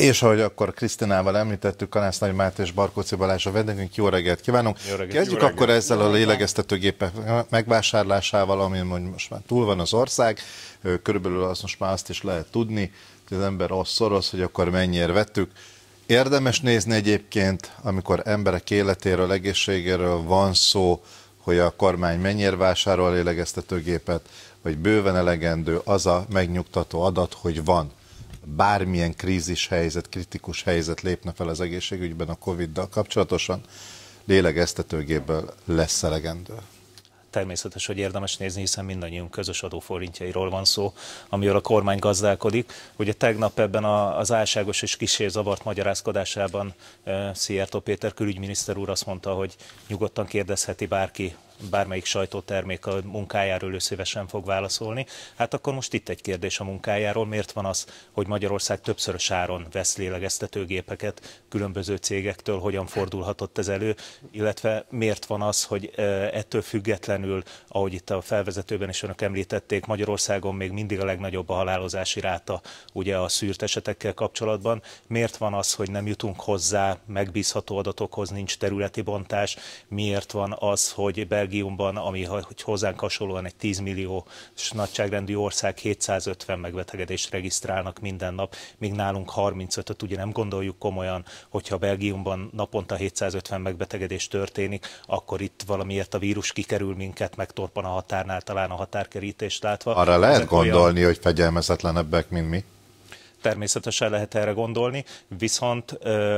És ahogy akkor Krisztinával említettük, Kanász Nagy Máté és Barkóci Balázs a vendégünk, jó reggelt kívánunk! Jó reggelt, Kezdjük jó akkor reggelt. ezzel a lélegeztetőgépek megvásárlásával, amin most már túl van az ország, körülbelül azt most már azt is lehet tudni, hogy az ember azt szoros, hogy akkor mennyire vettük. Érdemes nézni egyébként, amikor emberek életéről, egészségéről van szó, hogy a kormány mennyire vásárol lélegeztetőgépet, vagy bőven elegendő az a megnyugtató adat, hogy van bármilyen krízis helyzet, kritikus helyzet lépne fel az egészségügyben a Covid-dal kapcsolatosan, lélegeztetőgéből lesz elegendő természetes, hogy érdemes nézni, hiszen mindannyiunk közös adóforintjairól van szó, amiről a kormány gazdálkodik. Ugye tegnap ebben az álságos és kisé zavart magyarázkodásában eh, Szijjártó Péter külügyminiszter úr azt mondta, hogy nyugodtan kérdezheti bárki bármelyik sajtótermék a munkájáról őszívesen fog válaszolni. Hát akkor most itt egy kérdés a munkájáról. Miért van az, hogy Magyarország többszörös áron vesz lélegeztetőgépeket különböző cégektől, hogyan fordulhatott ez elő, illetve miért van az, hogy e, ettől függetlenül, ahogy itt a felvezetőben is önök említették, Magyarországon még mindig a legnagyobb a halálozási ráta ugye a szűrt esetekkel kapcsolatban. Miért van az, hogy nem jutunk hozzá megbízható adatokhoz, nincs területi bontás? Miért van az, hogy Belgium Belgiumban, ami hozzánk hasonlóan egy 10 millió nagyságrendű ország 750 megbetegedést regisztrálnak minden nap, míg nálunk 35-öt, ugye nem gondoljuk komolyan, hogyha Belgiumban naponta 750 megbetegedés történik, akkor itt valamiért a vírus kikerül minket, megtorpan a határnál talán a határkerítést látva. Arra lehet Ezek gondolni, olyan... hogy fegyelmezetlenebbek, mint mi? természetesen lehet erre gondolni, viszont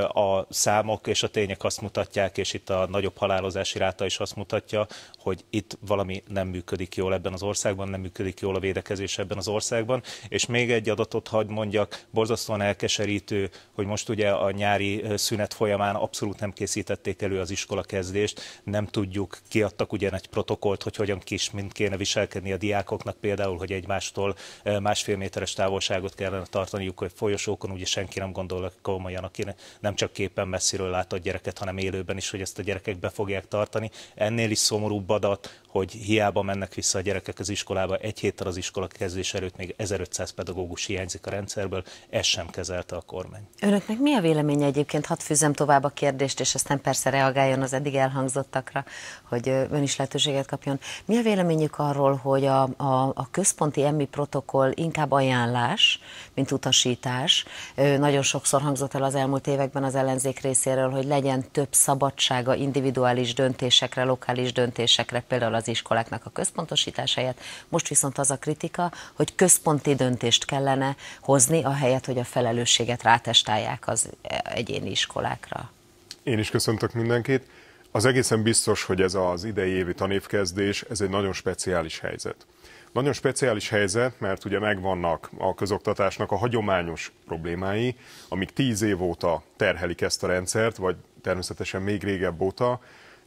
a számok és a tények azt mutatják, és itt a nagyobb halálozási ráta is azt mutatja, hogy itt valami nem működik jól ebben az országban, nem működik jól a védekezés ebben az országban. És még egy adatot hagy mondjak, borzasztóan elkeserítő, hogy most ugye a nyári szünet folyamán abszolút nem készítették elő az iskola kezdést, nem tudjuk, kiadtak ugyan egy protokolt, hogy hogyan kis, mint kéne viselkedni a diákoknak, például, hogy egymástól másfél méteres távolságot kellene tartani tudjuk, hogy folyosókon ugye senki nem gondol komolyan, aki nem csak képen messziről látott a gyereket, hanem élőben is, hogy ezt a gyerekek be fogják tartani. Ennél is szomorúbb adat, hogy hiába mennek vissza a gyerekek az iskolába, egy héttel az iskola kezdés előtt még 1500 pedagógus hiányzik a rendszerből, ez sem kezelte a kormány. Önöknek mi a véleménye egyébként? Hadd fűzem tovább a kérdést, és aztán persze reagáljon az eddig elhangzottakra, hogy ön is lehetőséget kapjon. Mi a véleményük arról, hogy a, a, a központi emmi protokoll inkább ajánlás, mint utasítás? Nagyon sokszor hangzott el az elmúlt években az ellenzék részéről, hogy legyen több szabadsága individuális döntésekre, lokális döntésekre, például az iskoláknak a központosításáját. Most viszont az a kritika, hogy központi döntést kellene hozni, ahelyett, hogy a felelősséget rátestálják az egyéni iskolákra. Én is köszöntök mindenkit. Az egészen biztos, hogy ez az idei évi tanévkezdés, ez egy nagyon speciális helyzet. Nagyon speciális helyzet, mert ugye megvannak a közoktatásnak a hagyományos problémái, amik tíz év óta terhelik ezt a rendszert, vagy természetesen még régebb óta,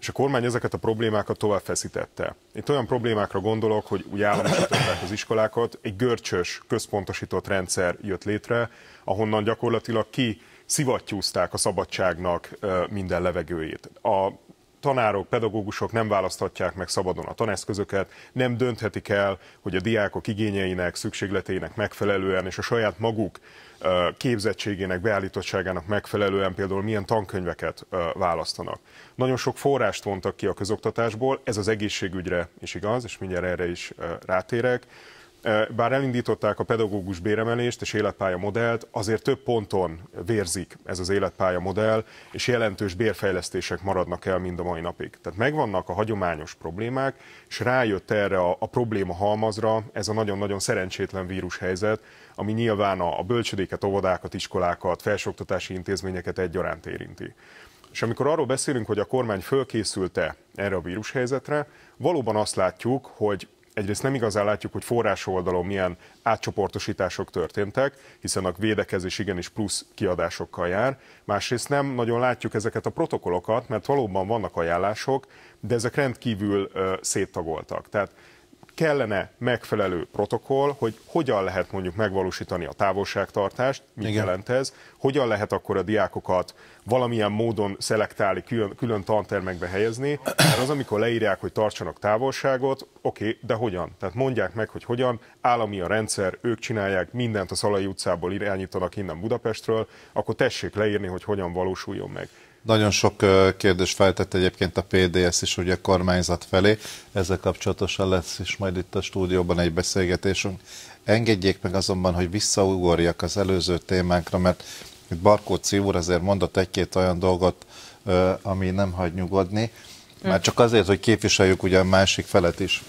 és a kormány ezeket a problémákat tovább feszítette. Itt olyan problémákra gondolok, hogy úgy államosították az iskolákat, egy görcsös, központosított rendszer jött létre, ahonnan gyakorlatilag ki szivattyúzták a szabadságnak minden levegőjét. A tanárok, pedagógusok nem választhatják meg szabadon a taneszközöket, nem dönthetik el, hogy a diákok igényeinek, szükségleteinek megfelelően és a saját maguk képzettségének, beállítottságának megfelelően például milyen tankönyveket választanak. Nagyon sok forrást vontak ki a közoktatásból, ez az egészségügyre is igaz, és mindjárt erre is rátérek bár elindították a pedagógus béremelést és életpálya modellt, azért több ponton vérzik ez az életpálya modell, és jelentős bérfejlesztések maradnak el mind a mai napig. Tehát megvannak a hagyományos problémák, és rájött erre a, a probléma halmazra ez a nagyon-nagyon szerencsétlen vírushelyzet, ami nyilván a, a bölcsödéket, óvodákat, iskolákat, felsőoktatási intézményeket egyaránt érinti. És amikor arról beszélünk, hogy a kormány fölkészülte erre a vírushelyzetre, valóban azt látjuk, hogy egyrészt nem igazán látjuk, hogy forrás oldalon milyen átcsoportosítások történtek, hiszen a védekezés igenis plusz kiadásokkal jár. Másrészt nem nagyon látjuk ezeket a protokollokat, mert valóban vannak ajánlások, de ezek rendkívül széttagoltak. Tehát kellene megfelelő protokoll, hogy hogyan lehet mondjuk megvalósítani a távolságtartást, mit Igen. jelent ez, hogyan lehet akkor a diákokat valamilyen módon szelektálni, külön, külön tantermekbe helyezni, mert az, amikor leírják, hogy tartsanak távolságot, oké, okay, de hogyan? Tehát mondják meg, hogy hogyan, állami a rendszer, ők csinálják, mindent a Szalai utcából irányítanak innen Budapestről, akkor tessék leírni, hogy hogyan valósuljon meg. Nagyon sok kérdés feltett egyébként a PDS is ugye a kormányzat felé. Ezzel kapcsolatosan lesz is majd itt a stúdióban egy beszélgetésünk. Engedjék meg azonban, hogy visszaugorjak az előző témánkra, mert itt Barkóci úr azért mondott egy-két olyan dolgot, ami nem hagy nyugodni. Hm. Már csak azért, hogy képviseljük ugye a másik felet is.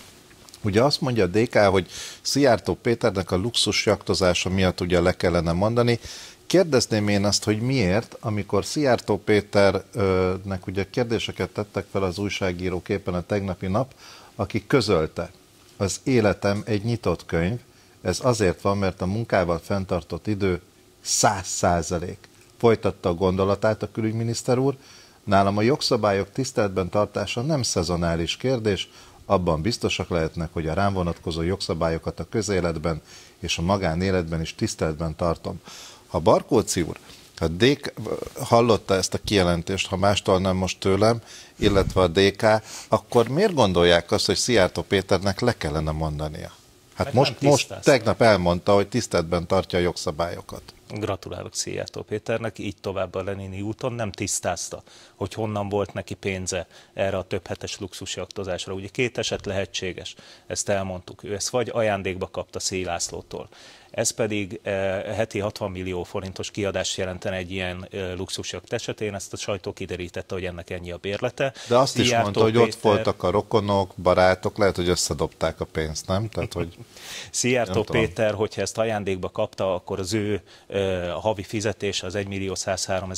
Ugye azt mondja a DK, hogy Szijjártó Péternek a luxus jaktozása miatt ugye le kellene mondani, kérdezném én azt, hogy miért, amikor Szijjártó Péternek ugye kérdéseket tettek fel az újságírók éppen a tegnapi nap, aki közölte, az életem egy nyitott könyv, ez azért van, mert a munkával fenntartott idő száz százalék. Folytatta a gondolatát a külügyminiszter úr, nálam a jogszabályok tiszteletben tartása nem szezonális kérdés, abban biztosak lehetnek, hogy a rám vonatkozó jogszabályokat a közéletben és a magánéletben is tiszteletben tartom. Ha Barkóci úr, ha DK hallotta ezt a kijelentést, ha mástól nem most tőlem, illetve a DK, akkor miért gondolják azt, hogy Szijjártó Péternek le kellene mondania? Hát, hát most, most tegnap elmondta, hogy tiszteletben tartja a jogszabályokat. Gratulálok Szijjártó Péternek, így tovább a Lenini úton nem tisztázta, hogy honnan volt neki pénze erre a több hetes luxusi aktozásra. Ugye két eset lehetséges, ezt elmondtuk. Ő ezt vagy ajándékba kapta Szélászlótól, ez pedig eh, heti 60 millió forintos kiadást jelentene egy ilyen eh, luxusjakt esetén, ezt a sajtó kiderítette, hogy ennek ennyi a bérlete. De azt Szijjártó is mondta, Péter... hogy ott voltak a rokonok, barátok, lehet, hogy összedobták a pénzt, nem? Tehát, hogy... Szijjártó Péter, hogyha ezt ajándékba kapta, akkor az ő eh, a havi fizetés az 1 millió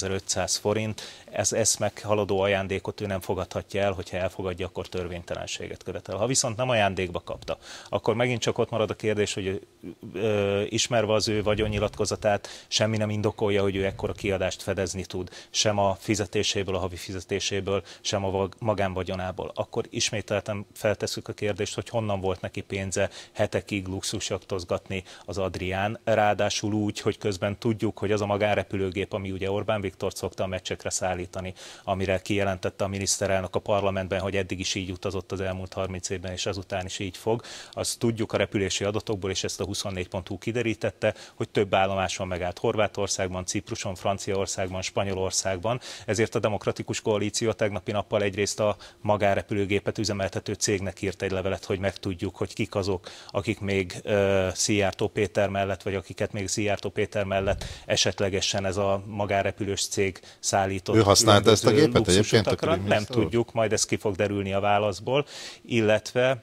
500 forint, ez ezt meghaladó ajándékot ő nem fogadhatja el, hogyha elfogadja, akkor törvénytelenséget követel. Ha viszont nem ajándékba kapta, akkor megint csak ott marad a kérdés, hogy ö, ismerve az ő vagyonnyilatkozatát, semmi nem indokolja, hogy ő ekkora kiadást fedezni tud, sem a fizetéséből, a havi fizetéséből, sem a magánvagyonából. Akkor ismételtem feltesszük a kérdést, hogy honnan volt neki pénze hetekig luxusjaktozgatni az Adrián, ráadásul úgy, hogy közben miközben tudjuk, hogy az a magánrepülőgép, ami ugye Orbán Viktor szokta a meccsekre szállítani, amire kijelentette a miniszterelnök a parlamentben, hogy eddig is így utazott az elmúlt 30 évben, és azután is így fog, azt tudjuk a repülési adatokból, és ezt a 24.hu kiderítette, hogy több állomáson megállt Horvátországban, Cipruson, Franciaországban, Spanyolországban, ezért a demokratikus koalíció tegnapi nappal egyrészt a magánrepülőgépet üzemeltető cégnek írt egy levelet, hogy megtudjuk, hogy kik azok, akik még uh, Szijjártó Péter mellett, vagy akiket még Szijjártó Péter mellett mellett esetlegesen ez a magárepülős cég szállított. Ő használta ezt a gépet egyébként? A nem tudjuk, majd ez ki fog derülni a válaszból, illetve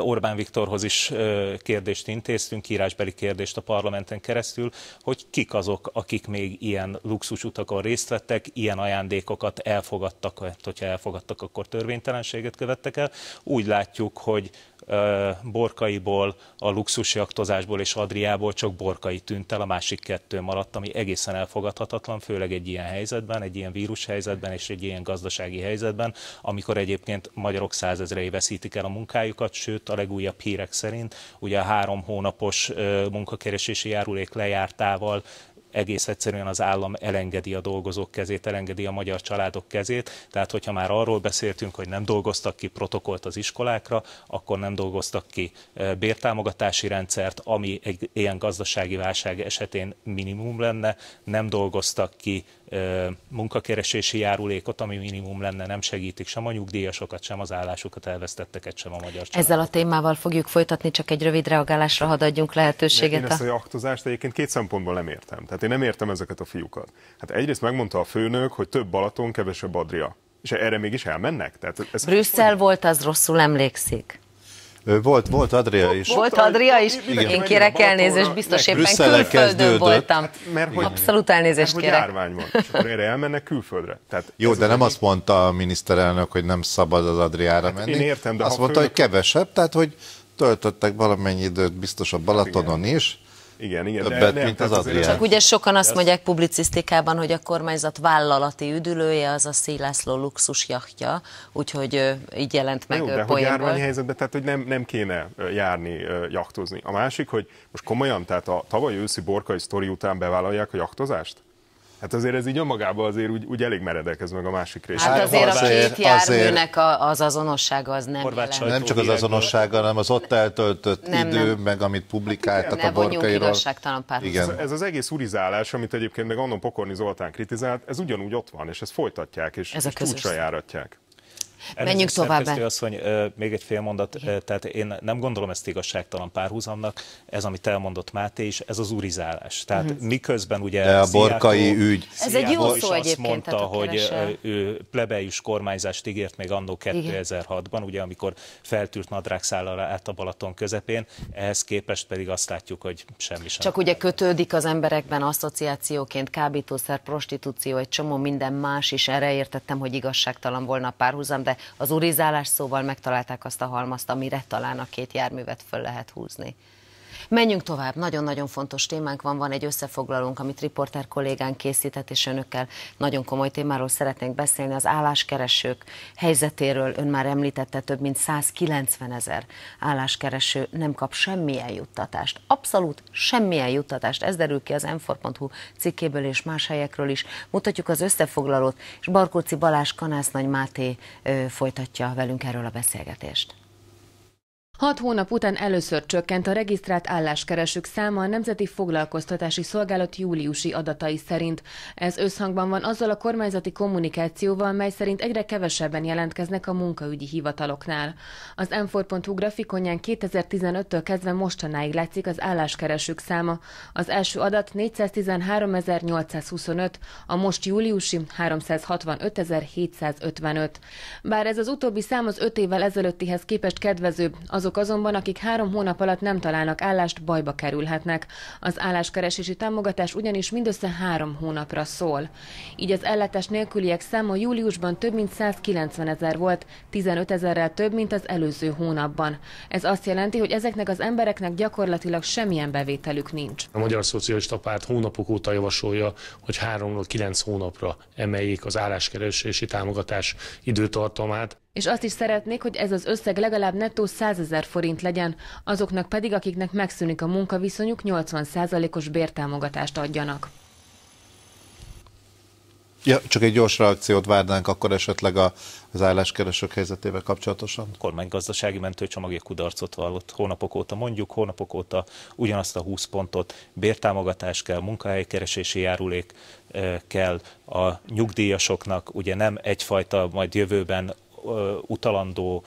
Orbán Viktorhoz is kérdést intéztünk, írásbeli kérdést a parlamenten keresztül, hogy kik azok, akik még ilyen utakon részt vettek, ilyen ajándékokat elfogadtak, hogyha elfogadtak, akkor törvénytelenséget követtek el. Úgy látjuk, hogy Borkaiból, a luxusjaktozásból és Adriából csak Borkai tűnt el, a másik kettő maradt, ami egészen elfogadhatatlan, főleg egy ilyen helyzetben, egy ilyen vírus helyzetben és egy ilyen gazdasági helyzetben, amikor egyébként magyarok százezrei veszítik el a munkájukat, sőt a legújabb hírek szerint ugye a három hónapos munkakeresési járulék lejártával egész egyszerűen az állam elengedi a dolgozók kezét, elengedi a magyar családok kezét. Tehát, hogyha már arról beszéltünk, hogy nem dolgoztak ki protokolt az iskolákra, akkor nem dolgoztak ki bértámogatási rendszert, ami egy ilyen gazdasági válság esetén minimum lenne, nem dolgoztak ki munkakeresési járulékot, ami minimum lenne, nem segítik sem a nyugdíjasokat, sem az állásukat elvesztetteket, sem a magyar családot. Ezzel a témával fogjuk folytatni, csak egy rövid reagálásra hadd adjunk lehetőséget. Én, én a... ezt a aktozást egyébként két szempontból nem értem. Tehát én nem értem ezeket a fiúkat. Hát egyrészt megmondta a főnök, hogy több Balaton, kevesebb Adria. És erre mégis elmennek? Tehát ez Brüsszel ez... volt, az rosszul emlékszik. Volt, volt Adria is. Volt Adria is. Igen. Én kérek elnézést, biztos éppen külföldön kezdődött. voltam. Hát, mert hogy, Abszolút elnézést mert, kérek. Hogy járvány van, és akkor erre elmennek külföldre. Tehát Jó, de az nem azt mondta a miniszterelnök, hogy nem szabad az Adriára hát menni. Én értem, de Azt mondta, főnök... hogy kevesebb, tehát hogy töltöttek valamennyi időt biztos a hát Balatonon is, igen, igen. Többet, de, nem, mint az Adrián. Csak ugye sokan azt mondják publicisztikában, hogy a kormányzat vállalati üdülője az a Szilászló luxus jachtja, úgyhogy így jelent meg Jó, de hogy járványhelyzetben, tehát hogy nem, nem kéne járni, jachtozni. A másik, hogy most komolyan, tehát a tavaly őszi borkai sztori után bevállalják a jachtozást? Hát azért ez így önmagában azért úgy, úgy elég meredek ez meg a másik rész. Hát azért, hát azért a két járműnek az azonossága az nem jelent. Nem csak az azonossága, hanem az ott eltöltött nem, idő, nem. meg amit publikáltak hát, a borkairól. Igen. Ez, ez az egész urizálás, amit egyébként meg Annon Pokorni Zoltán kritizált, ez ugyanúgy ott van, és ezt folytatják, és, ez és csúcsra járatják. Menjünk tovább. Asszony, még egy fél mondat, Igen. tehát én nem gondolom ezt igazságtalan párhuzamnak, ez, amit elmondott Máté is, ez az urizálás. Tehát uh-huh. miközben ugye... De a borkai Sziátó, ügy. Ez egy jó szó azt mondta, hogy ő plebejus kormányzást ígért még annó 2006-ban, ugye amikor feltűrt nadrágszállal át a Balaton közepén, ehhez képest pedig azt látjuk, hogy semmi sem. Csak ugye kötődik az emberekben asszociációként kábítószer, prostitúció, egy csomó minden más is, erre értettem, hogy igazságtalan volna a párhuzam, de az urizálás szóval megtalálták azt a halmazt, amire talán a két járművet föl lehet húzni. Menjünk tovább, nagyon-nagyon fontos témánk van, van egy összefoglalónk, amit riporter kollégán készített, és önökkel nagyon komoly témáról szeretnénk beszélni, az álláskeresők helyzetéről, ön már említette, több mint 190 ezer álláskereső nem kap semmilyen juttatást, abszolút semmilyen juttatást, ez derül ki az m cikkéből és más helyekről is. Mutatjuk az összefoglalót, és Barkóci Balázs Kanász Nagy Máté ö, folytatja velünk erről a beszélgetést. Hat hónap után először csökkent a regisztrált álláskeresők száma a Nemzeti Foglalkoztatási Szolgálat júliusi adatai szerint. Ez összhangban van azzal a kormányzati kommunikációval, mely szerint egyre kevesebben jelentkeznek a munkaügyi hivataloknál. Az m grafikonján 2015-től kezdve mostanáig látszik az álláskeresők száma. Az első adat 413.825, a most júliusi 365.755. Bár ez az utóbbi szám az 5 évvel ezelőttihez képest kedvezőbb, az azok azonban, akik három hónap alatt nem találnak állást, bajba kerülhetnek. Az álláskeresési támogatás ugyanis mindössze három hónapra szól. Így az ellátás nélküliek száma júliusban több mint 190 ezer volt, 15 ezerrel több, mint az előző hónapban. Ez azt jelenti, hogy ezeknek az embereknek gyakorlatilag semmilyen bevételük nincs. A Magyar Szocialista Párt hónapok óta javasolja, hogy 3-9 hónapra emeljék az álláskeresési támogatás időtartamát és azt is szeretnék, hogy ez az összeg legalább nettó 100 ezer forint legyen, azoknak pedig, akiknek megszűnik a munkaviszonyuk, 80%-os bértámogatást adjanak. Ja, csak egy gyors reakciót várnánk akkor esetleg a, az álláskeresők helyzetével kapcsolatosan. A kormánygazdasági mentőcsomagja kudarcot vallott hónapok óta, mondjuk hónapok óta ugyanazt a 20 pontot, bértámogatás kell, munkahelykeresési járulék eh, kell a nyugdíjasoknak, ugye nem egyfajta majd jövőben utalandó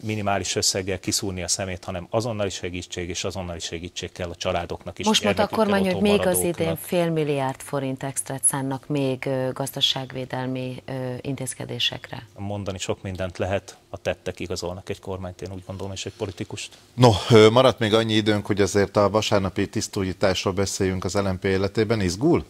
minimális összeggel kiszúrni a szemét, hanem azonnali segítség és azonnali segítség kell a családoknak is. Most mondta a kormány, hogy még az idén fél milliárd forint extra szánnak még gazdaságvédelmi intézkedésekre. Mondani sok mindent lehet, a tettek igazolnak egy kormányt, én úgy gondolom, és egy politikust. No, maradt még annyi időnk, hogy azért a vasárnapi tisztújításról beszéljünk az LNP életében. Izgul?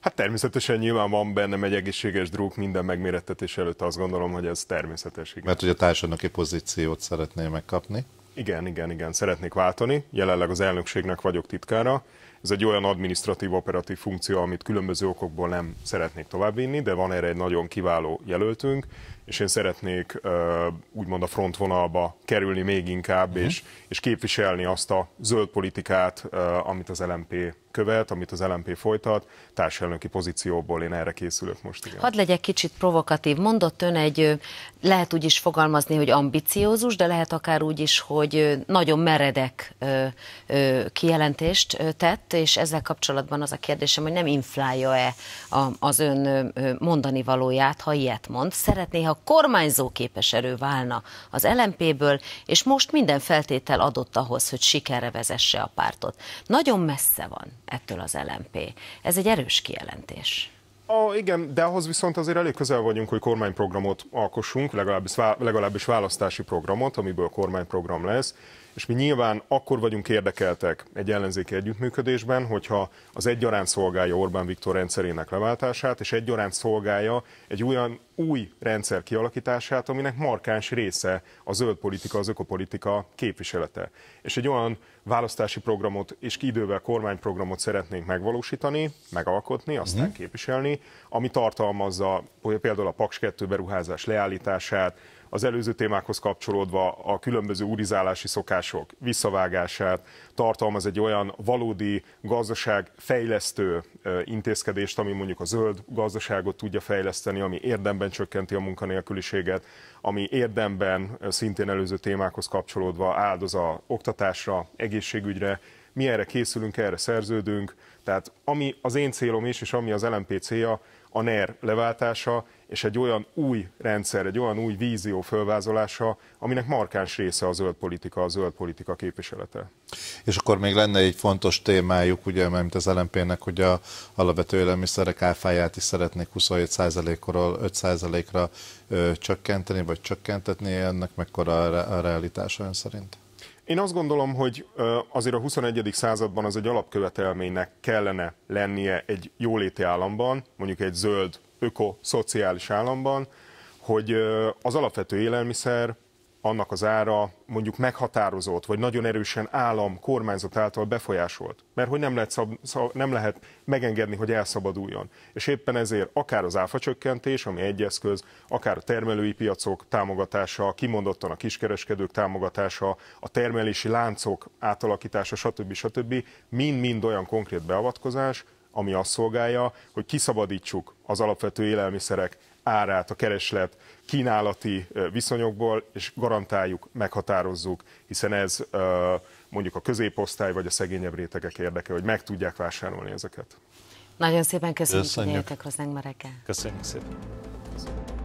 Hát természetesen nyilván van bennem egy egészséges drog minden megmérettetés előtt, azt gondolom, hogy ez természetes. Igen. Mert hogy a társadalmi pozíciót szeretné megkapni. Igen, igen, igen, szeretnék váltani. Jelenleg az elnökségnek vagyok titkára. Ez egy olyan administratív operatív funkció, amit különböző okokból nem szeretnék továbbvinni, de van erre egy nagyon kiváló jelöltünk, és én szeretnék úgymond a frontvonalba kerülni még inkább, uh-huh. és, és képviselni azt a zöld politikát, amit az LMP követ, amit az LMP folytat, társelnöki pozícióból én erre készülök most. Igen. Hadd legyek kicsit provokatív. Mondott ön egy, lehet úgy is fogalmazni, hogy ambiciózus, de lehet akár úgy is, hogy nagyon meredek kijelentést tett, lett, és ezzel kapcsolatban az a kérdésem, hogy nem inflálja-e az ön mondani valóját, ha ilyet mond. Szeretné, ha képes erő válna az LMP-ből, és most minden feltétel adott ahhoz, hogy sikerre vezesse a pártot. Nagyon messze van ettől az LMP. Ez egy erős kijelentés. Oh, igen, de ahhoz viszont azért elég közel vagyunk, hogy kormányprogramot alkossunk, legalábbis, legalábbis választási programot, amiből kormányprogram lesz és mi nyilván akkor vagyunk érdekeltek egy ellenzéki együttműködésben, hogyha az egyaránt szolgálja Orbán Viktor rendszerének leváltását, és egyaránt szolgálja egy olyan új rendszer kialakítását, aminek markáns része a zöld politika, az ökopolitika képviselete. És egy olyan választási programot és idővel kormányprogramot szeretnénk megvalósítani, megalkotni, aztán uh-huh. képviselni, ami tartalmazza például a Paks 2 beruházás leállítását, az előző témákhoz kapcsolódva a különböző urizálási szokások visszavágását, tartalmaz egy olyan valódi gazdaságfejlesztő intézkedést, ami mondjuk a zöld gazdaságot tudja fejleszteni, ami érdemben mértékben csökkenti a munkanélküliséget, ami érdemben szintén előző témákhoz kapcsolódva áldoz a oktatásra, egészségügyre, mi erre készülünk, erre szerződünk, tehát ami az én célom is, és ami az LMP célja, a NER leváltása és egy olyan új rendszer, egy olyan új vízió fölvázolása, aminek markáns része a zöld politika, a zöld politika képviselete. És akkor még lenne egy fontos témájuk, ugye, mert az LMP-nek, hogy a alapvető élelmiszerek áfáját is szeretnék 27%-ról 5%-ra ö, csökkenteni, vagy csökkentetni, ennek mekkora a, re- a realitása ön szerint? Én azt gondolom, hogy azért a 21. században az egy alapkövetelménynek kellene lennie egy jóléti államban, mondjuk egy zöld, öko, szociális államban, hogy az alapvető élelmiszer annak az ára mondjuk meghatározott, vagy nagyon erősen állam, kormányzat által befolyásolt. Mert hogy nem lehet, szab, szab, nem lehet megengedni, hogy elszabaduljon. És éppen ezért akár az áfa csökkentés, ami egy eszköz, akár a termelői piacok támogatása, kimondottan a kiskereskedők támogatása, a termelési láncok átalakítása, stb. stb. mind-mind olyan konkrét beavatkozás, ami azt szolgálja, hogy kiszabadítsuk az alapvető élelmiszerek árát a kereslet kínálati viszonyokból, és garantáljuk, meghatározzuk, hiszen ez mondjuk a középosztály vagy a szegényebb rétegek érdeke, hogy meg tudják vásárolni ezeket. Nagyon szépen köszönjük, köszönjük. hogy jöttek hozzánk ma reggel. Köszönjük szépen. Köszönjük.